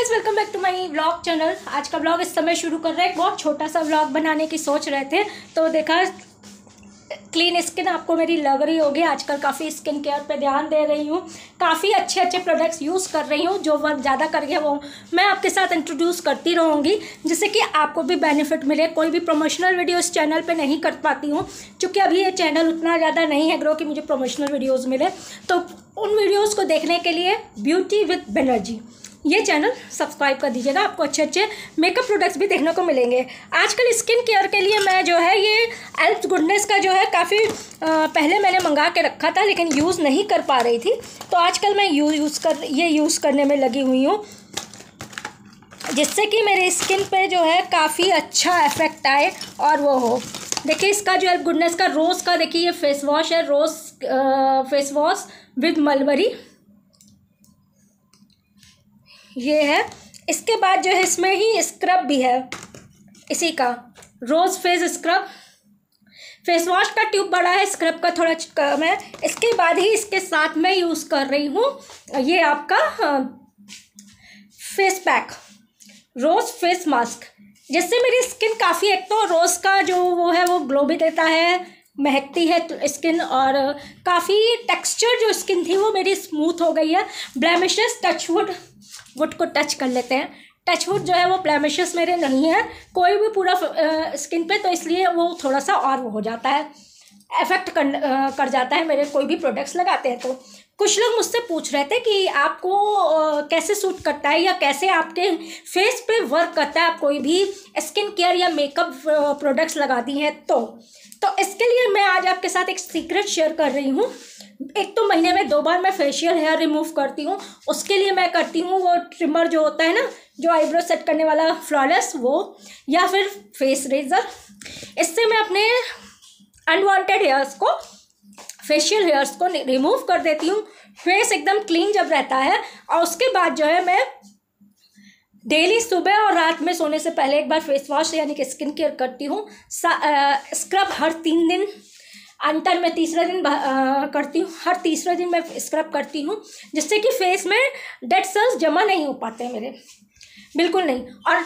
guys welcome back to my vlog channel आज का vlog इस समय शुरू कर रहे हैं बहुत छोटा सा व्लॉग बनाने की सोच रहे थे तो देखा क्लीन स्किन आपको मेरी लग रही होगी आजकल काफ़ी स्किन केयर पे ध्यान दे रही हूँ काफ़ी अच्छे अच्छे प्रोडक्ट्स यूज़ कर रही हूँ जो वर्क ज़्यादा कर गया वो मैं आपके साथ इंट्रोड्यूस करती रहूँगी जिससे कि आपको भी बेनिफिट मिले कोई भी प्रमोशनल वीडियो इस चैनल पे नहीं कर पाती हूँ चूँकि अभी ये चैनल उतना ज़्यादा नहीं है ग्रो कि मुझे प्रमोशनल वीडियोज़ मिले तो उन वीडियोज़ को देखने के लिए ब्यूटी विथ बेनर्जी ये चैनल सब्सक्राइब कर दीजिएगा आपको अच्छे अच्छे मेकअप प्रोडक्ट्स भी देखने को मिलेंगे आजकल स्किन केयर के लिए मैं जो है ये एल्प्स गुडनेस का जो है काफ़ी पहले मैंने मंगा के रखा था लेकिन यूज़ नहीं कर पा रही थी तो आजकल मैं यू यूज़ कर ये यूज़ करने में लगी हुई हूँ जिससे कि मेरे स्किन पर जो है काफ़ी अच्छा इफेक्ट आए और वो हो देखिए इसका जो है गुडनेस का रोज़ का देखिए ये फेस वॉश है rose face wash with mulberry ये है इसके बाद जो है इसमें ही स्क्रब भी है इसी का rose face scrub face wash का ट्यूब बड़ा है स्क्रब का थोड़ा कम है इसके बाद ही इसके साथ में यूज़ कर रही हूँ ये आपका face pack rose face mask जिससे मेरी स्किन काफ़ी एक तो रोज़ का जो वो है वो ग्लो भी देता है महकती है तो स्किन और काफ़ी टेक्सचर जो स्किन थी वो मेरी स्मूथ हो गई है ब्लैमिशेस टचवुड वुड को टच कर लेते हैं टच वुड जो है वो प्लेमिश मेरे नहीं है कोई भी पूरा स्किन पे तो इसलिए वो थोड़ा सा और हो जाता है इफेक्ट कर, कर जाता है मेरे कोई भी प्रोडक्ट्स लगाते हैं तो कुछ लोग मुझसे पूछ रहे थे कि आपको कैसे सूट करता है या कैसे आपके फेस पे वर्क करता है आप कोई भी स्किन केयर या मेकअप प्रोडक्ट्स लगाती हैं तो तो इसके लिए मैं आज आपके साथ एक सीक्रेट शेयर कर रही हूँ एक तो महीने में दो बार मैं फेशियल हेयर रिमूव करती हूँ उसके लिए मैं करती हूँ वो ट्रिमर जो होता है ना जो आईब्रो सेट करने वाला फ्लॉलेस वो या फिर फेस रेजर इससे मैं अपने अनवांटेड हेयर्स को फेशियल हेयर्स को रिमूव कर देती हूँ फेस एकदम क्लीन जब रहता है और उसके बाद जो है मैं डेली सुबह और रात में सोने से पहले एक बार फेस वॉश यानी कि स्किन केयर करती हूँ स्क्रब हर तीन दिन अंतर में तीसरे दिन आ, करती हूँ हर तीसरे दिन मैं स्क्रब करती हूँ जिससे कि फेस में डेड सेल्स जमा नहीं हो पाते मेरे बिल्कुल नहीं और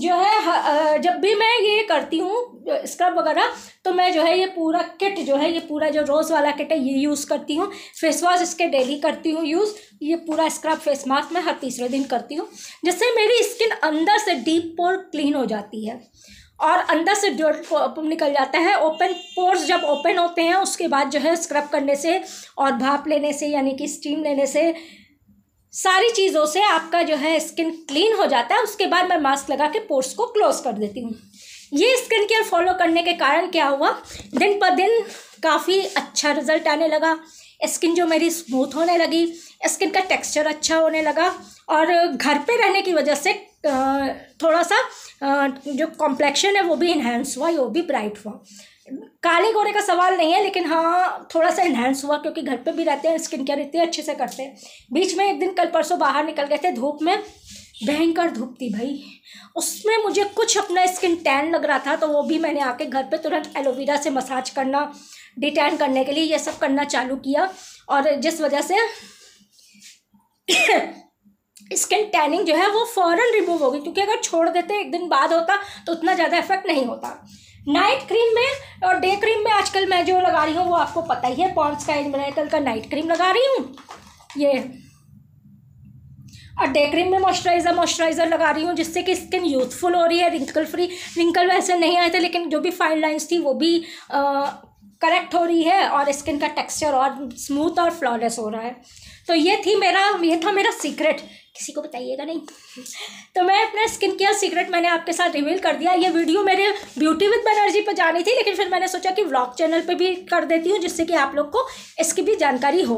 जो है जब भी मैं ये करती हूँ स्क्रब वगैरह तो मैं जो है ये पूरा किट जो है ये पूरा जो रोज़ वाला किट है ये यूज़ करती हूँ फेस वॉश इसके डेली करती हूँ यूज़ ये पूरा स्क्रब फेस मास्क मैं हर तीसरे दिन करती हूँ जिससे मेरी स्किन अंदर से डीप पोर क्लीन हो जाती है और अंदर से डर्ट निकल जाता है ओपन पोर्स जब ओपन होते हैं उसके बाद जो है स्क्रब करने से और भाप लेने से यानी कि स्टीम लेने से सारी चीज़ों से आपका जो है स्किन क्लीन हो जाता है उसके बाद मैं मास्क लगा के पोर्स को क्लोज कर देती हूँ ये स्किन केयर फॉलो करने के कारण क्या हुआ दिन पर दिन काफ़ी अच्छा रिजल्ट आने लगा स्किन जो मेरी स्मूथ होने लगी स्किन का टेक्सचर अच्छा होने लगा और घर पे रहने की वजह से थोड़ा सा जो कॉम्प्लेक्शन है वो भी इन्हेंस हुआ वो भी ब्राइट हुआ काले गोरे का सवाल नहीं है लेकिन हाँ थोड़ा सा इन्हेंस हुआ क्योंकि घर पे भी रहते हैं स्किन केयर इतने अच्छे से करते हैं बीच में एक दिन कल परसों बाहर निकल गए थे धूप में भयंकर धूप थी भाई उसमें मुझे कुछ अपना स्किन टैन लग रहा था तो वो भी मैंने आके घर पे तुरंत एलोवेरा से मसाज करना डिटैन करने के लिए ये सब करना चालू किया और जिस वजह से स्किन टैनिंग जो है वो फ़ौरन रिमूव होगी क्योंकि अगर छोड़ देते एक दिन बाद होता तो उतना ज़्यादा इफेक्ट नहीं होता नाइट क्रीम में और डे क्रीम में आजकल मैं जो लगा रही हूँ वो आपको पता ही है पॉन्स का एजमेनाइटल का नाइट क्रीम लगा रही हूँ ये और डे क्रीम में मॉइस्चराइज़र मॉइस्चराइज़र लगा रही हूँ जिससे कि स्किन यूथफुल हो रही है रिंकल फ्री रिंकल वैसे नहीं आए थे लेकिन जो भी फाइन लाइन्स थी वो भी करेक्ट हो रही है और स्किन का टेक्सचर और स्मूथ और फ्लॉलेस हो रहा है तो ये थी मेरा ये था मेरा सीक्रेट किसी को बताइएगा नहीं तो मैं अपना स्किन केयर सीक्रेट मैंने आपके साथ रिवील कर दिया ये वीडियो मेरे ब्यूटी विद बनर्जी पर जानी थी लेकिन फिर मैंने सोचा कि व्लॉग चैनल पे भी कर देती हूँ जिससे कि आप लोग को इसकी भी जानकारी हो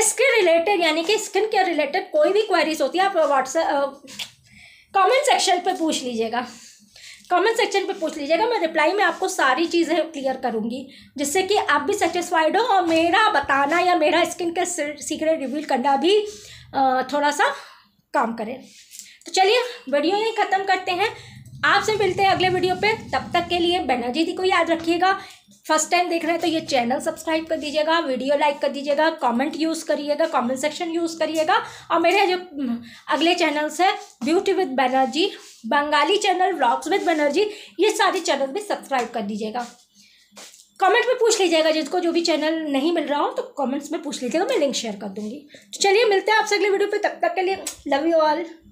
इसके रिलेटेड यानी कि स्किन केयर रिलेटेड कोई भी क्वारीज होती है आप व्हाट्सएप कमेंट सेक्शन पर पूछ लीजिएगा कमेंट सेक्शन पे पूछ लीजिएगा मैं रिप्लाई में आपको सारी चीज़ें क्लियर करूँगी जिससे कि आप भी सेटिस्फाइड हो और मेरा बताना या मेरा स्किन का सीक्रेट रिवील करना भी थोड़ा सा काम करें तो चलिए वीडियो यही ख़त्म करते हैं आपसे मिलते हैं अगले वीडियो पे तब तक के लिए बनर्जी दी को याद रखिएगा फर्स्ट टाइम देख रहे हैं तो ये चैनल सब्सक्राइब कर दीजिएगा वीडियो लाइक कर दीजिएगा कमेंट यूज़ करिएगा कमेंट सेक्शन यूज़ करिएगा और मेरे जो हम्म, अगले चैनल्स है beauty with Banerjee Bengali channel blogs with Banerjee ये सारे चैनल भी सब्सक्राइब कर दीजिएगा कमेंट में पूछ लीजिएगा जिसको जो भी चैनल नहीं मिल रहा हो तो कमेंट्स में पूछ लीजिएगा मैं लिंक शेयर कर दूंगी तो चलिए मिलते हैं आपसे अगले वीडियो पे तब तक के लिए लव यू ऑल